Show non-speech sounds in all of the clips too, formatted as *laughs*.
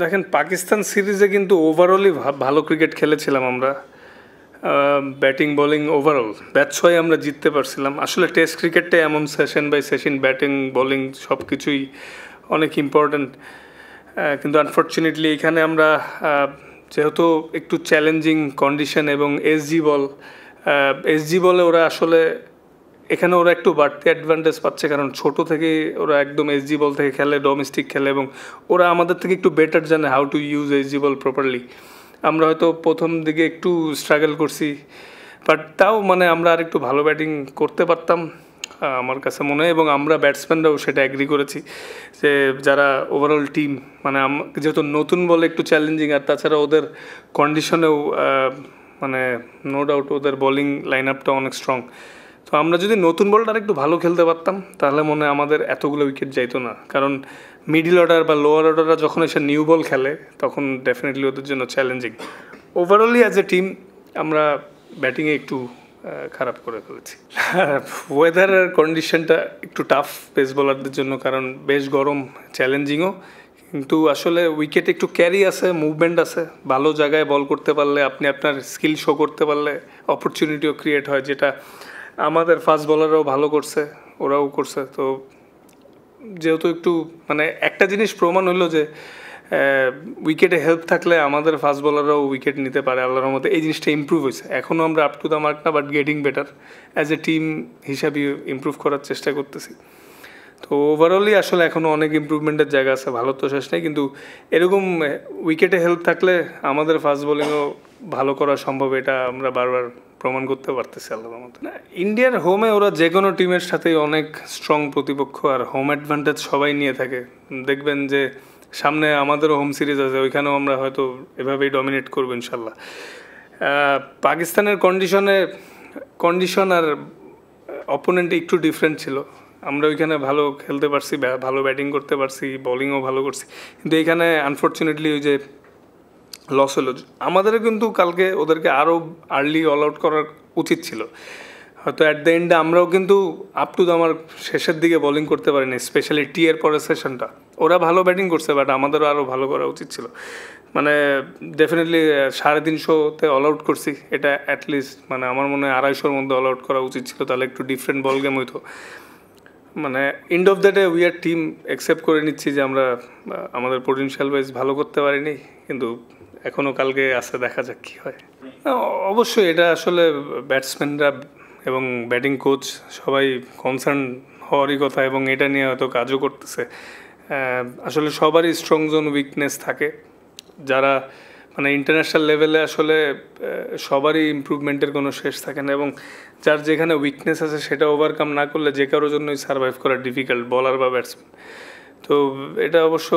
দেখেন পাকিস্তান সিরিজে কিন্তু ওভারঅলই ভালো ক্রিকেট খেলেছিলাম আমরা ব্যাটিং বোলিং ওভারঅল ব্যাট ছয় আমরা জিততে পারছিলাম আসলে টেস্ট ক্রিকেটটা এমন session by session batting bowling সব কিছুই অনেক ইম্পর্ট্যান্ট কিন্তু আনফর্চুনেটলি এখানে আমরা যেহেতু একটু চ্যালেঞ্জিং কন্ডিশন এবং এসজি বল এসজি বলে ওরা আসলে এখানে ওরা একটু বাড়তি অ্যাডভান্টেজ পাচ্ছে কারণ ছোট থেকে ওরা একদম এসজি বল থেকে খেলে ডোমেস্টিক খেলে এবং ওরা আমাদের থেকে একটু বেটার জানে how to use SG ball properly আমরা হয়তো প্রথম দিকে একটু স্ট্রাগল করছি বাট তাও মানে আমরা আর একটু ভালো ব্যাটিং করতে পারতাম আমার কাছে মনে হয় এবং আমরা ব্যাটসম্যানরাও সেটা অ্যাগ্রি করেছি যে যারা ওভারঅল টিম মানে যেহেতু নতুন বলে একটু চ্যালেঞ্জিং আর তাছাড়া ওদের কন্ডিশনেও মানে নো ডাউট ওদের বোলিং লাইন আপটা অনেক স্ট্রং তো আমরা যদি নতুন বলটা আর একটু ভালো খেলতে পারতাম তাহলে মনে হয় আমাদের এতগুলো উইকেট যাইতো না কারণ মিডিল অর্ডার বা লোয়ার অর্ডাররা যখন এসে নিউ বল খেলে তখন ডেফিনেটলি ওদের জন্য চ্যালেঞ্জিং ওভারঅলই অ্যাজ এ টিম আমরা ব্যাটিংয়ে একটু খারাপ করে ফেলেছি ওয়েদারের *laughs* কন্ডিশনটা একটু টাফ পেস বলারদের জন্য কারণ বেশ গরম চ্যালেঞ্জিংও কিন্তু আসলে উইকেটে একটু ক্যারি আছে মুভমেন্ট আছে ভালো জায়গায় বল করতে পারলে আপনি আপনার স্কিল শো করতে পারলে অপরচুনিটিও ক্রিয়েট হয় যেটা আমাদের ফাস্ট বলাররাও ভালো করছে ওরাও করছে তো যেহেতু একটু মানে একটা জিনিস প্রমাণ হলো যে উইকেটে হেল্প থাকলে আমাদের ফাস্ট বলাররাও উইকেট নিতে পারে আল্লাহর মধ্যে এই জিনিসটা ইম্প্রুভ হয়েছে এখনও আমরা আপ টু দ্য মার্ক না but getting better as a team হিসাবে ইম্প্রুভ করার চেষ্টা করতেছি তো ওভারঅলই আসলে এখনও অনেক ইম্প্রুভমেন্টের জায়গা আছে ভালো তো শেষ নেই কিন্তু এরকম উইকেটে হেল্প থাকলে আমাদের ফাস্ট বোলিংও ভালো করা সম্ভব এটা আমরা বারবার প্রমাণ করতে পারতেছে আল্লাহর মতো না ইন্ডিয়ার হোমে ওরা যে কোনো টিমের সাথেই অনেক স্ট্রং প্রতিপক্ষ আর হোম অ্যাডভান্টেজ সবাই নিয়ে থাকে দেখবেন যে সামনে আমাদেরও হোম সিরিজ আছে ওইখানেও আমরা হয়তো এভাবেই ডমিনেট করবো ইনশাল্লাহ পাকিস্তানের কন্ডিশনে কন্ডিশন আর অপোনেন্ট একটু ডিফারেন্ট ছিল আমরা ওইখানে ভালো খেলতে পারছি ভালো ব্যাটিং করতে পারছি বলিংও ভালো করছি কিন্তু এইখানে আনফর্চুনেটলি ওই যে লস হলো আমাদেরও কিন্তু কালকে ওদেরকে আরও আর্লি অল আউট করার উচিত ছিল হয়তো অ্যাট দ্য এন্ডে আমরাও কিন্তু আপ টু দ্য আমার শেষের দিকে বোলিং করতে পারিনি স্পেশালি টি এর পরের সেশনটা ওরা ভালো ব্যাটিং করছে বাট আমাদেরও আরও ভালো করা উচিত ছিল মানে ডেফিনেটলি সাড়ে তিনশোতে অল আউট করছি এটা অ্যাটলিস্ট মানে আমার মনে হয় আড়াইশোর মধ্যে অল আউট করা উচিত ছিল তাহলে একটু ডিফারেন্ট বল গেম হইতো মানে end of the day we are team accept করে নিচ্ছি যে আমরা আমাদের পোটেন্সিয়াল ওয়াইজ ভালো করতে পারিনি কিন্তু এখনও কালকে আসতে দেখা যাক কী হয় অবশ্যই এটা আসলে ব্যাটসম্যানরা এবং ব্যাটিং কোচ সবাই কনসার্ন হওয়ারই কথা এবং এটা নিয়ে হয়তো কাজও করতেছে আসলে সবারই স্ট্রং জোন উইকনেস থাকে যারা মানে ইন্টারন্যাশনাল লেভেলে আসলে সবারই ইম্প্রুভমেন্টের কোনো শেষ থাকে না এবং যার যেখানে উইকনেস আছে সেটা ওভারকাম না করলে যে কারোর জন্যই সার্ভাইভ করা ডিফিকাল্ট বলার বা ব্যাটসম্যান তো এটা অবশ্য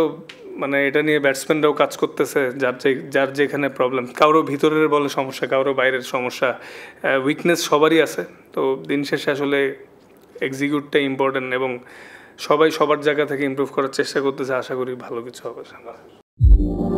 মানে এটা নিয়ে ব্যাটসম্যানরাও কাজ করতেছে যার যে যার যেখানে প্রবলেম কারোর ভিতরের বলে সমস্যা কারো বাইরের সমস্যা উইকনেস সবারই আছে তো দিন শেষে আসলে এক্সিকিউটটা ইম্পর্টেন্ট এবং সবাই সবার জায়গা থেকে ইম্প্রুভ করার চেষ্টা করতেছে আশা করি ভালো কিছু হবে